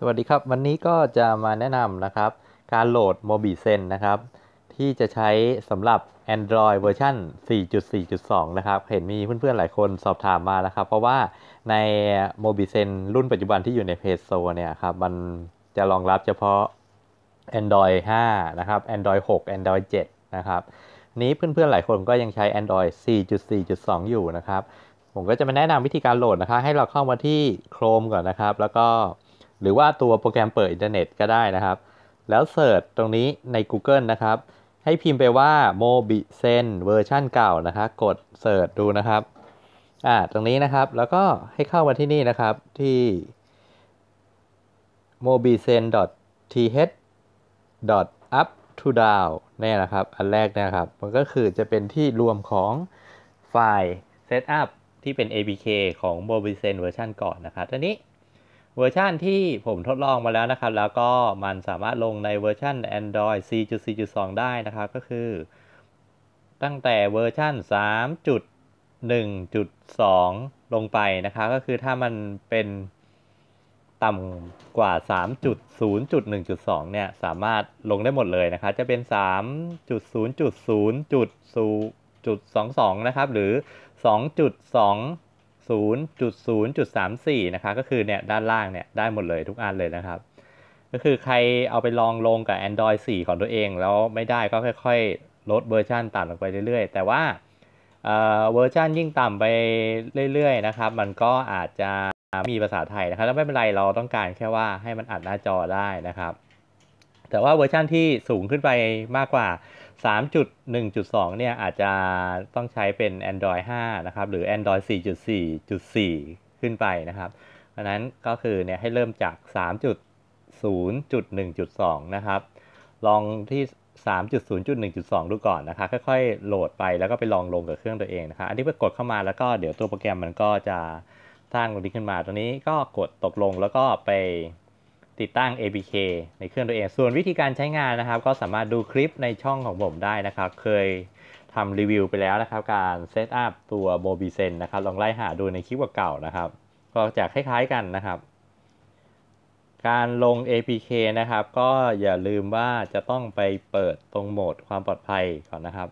สวัสดีครับ วันนี้ก็จะมาแนะนำนะครับการโหลด m o b i s e n นะครับที่จะใช้สำหรับ Android เวอร์ชัน4.4.2นะครับเห็นมีเพื่อนๆหลายคนสอบถามมานะครับ เพราะว่าใน m o b i s e n รุ่นปัจจุบันที่อยู่ในเพจโซเนี่ยครับมันจะรองรับเฉพาะ Android 5 นะครับ Android 6 Android 7นะครับ นี้เพื่อนๆหลายคนก็ยังใช้ Android 4.4.2 อยู่นะครับ ผมก็จะมาแนะนำวิธีการโหลดนะครับให้เราเข้ามาที่ Chrome ก่อนนะครับแล้วก็หรือว่าตัวโปรแกรมเปิดอินเทอร์เน็ตก็ได้นะครับ แล้วเสิร์ชตรงนี้ใน Google นะครับ ให้พิมพ์ไปว่า Mobi s e n เวอร์ชันเก่านะครับกดเสิร์ชดูนะครับ อ่า ตรงนี้นะครับ แล้วก็ให้เข้ามาที่นี่นะครับที่ mobisen.th up to down เนี่ยนะครับ อันแรกนะครับ มันก็คือจะเป็นที่รวมของไฟล์ setup ที่เป็น APK ของ m o b i s e n เวอร์ชันก่อนนะครับ ตอนนี้เวอร์ชันที่ผมทดลองมาแล้วนะครับ แล้วก็มันสามารถลงในเวอร์ชัน Android 4.4.2 ได้นะครับก็คือ ตั้งแต่เวอร์ชัน3.1.2 ลงไปนะครับก็คือถ้ามันเป็นต่ำกว่า 3.0.1.2 เนี่ยสามารถลงได้หมดเลยนะครับจะเป็น 3.0.0.0.22นะครับหรือ 2.2 0.0.34 นะคะก็คือเนี่ยด้านล่างเนี่ยได้หมดเลยทุกอันเลยนะครับ ก็คือใครเอาไปลองลงกับ Android 4 ของตัวเองแล้วไม่ได้ก็ค่อยๆ ลดเวอร์ชันต่ำลงไปเรื่อยๆ แต่ว่าเวอร์ชันยิ่งต่ำไปเรื่อยๆนะครับ มันก็อาจจะมีภาษาไทยนะครับแล้วไม่เป็นไรเราต้องการแค่ว่าให้มันอัดหน้าจอได้นะครับแต่ว่าเวอร์ชั่นที่สูงขึ้นไปมากกว่า 3.1.2เนี่ยอาจจะต้องใช้เป็น Android 5นะครับหรือ Android 4.4.4 ขึ้นไปนะครับ เพราะนั้นก็คือเนี่ยให้เริ่มจาก 3.0.1.2นะครับลองที่ 3.0.1.2 ดูก่อนนะคะค่อยๆ โหลดไปแล้วก็ไปลองลงกับเครื่องตัวเองนะคะอันนี้ไปกดเข้ามาแล้วก็เดี๋ยวตัวโปรแกรมมันก็จะสร้างตรงนี้ขึ้นมาตรงนี้ก็กดตกลงแล้วก็ไปติดตั้ง APK ในเครื่องตัวเอง ส่วนวิธีการใช้งานนะครับ ก็สามารถดูคลิปในช่องของผมได้นะครับ เคยทำรีวิวไปแล้วนะครับ การเซตอัพตัวโมบิเซนนะครับ ลองไล่หาดูในคลิปเก่านะครับ ก็จะคล้ายๆกันนะครับ การลง APK นะครับ ก็อย่าลืมว่าจะต้องไปเปิดตรงโหมดความปลอดภัยก่อนนะครับ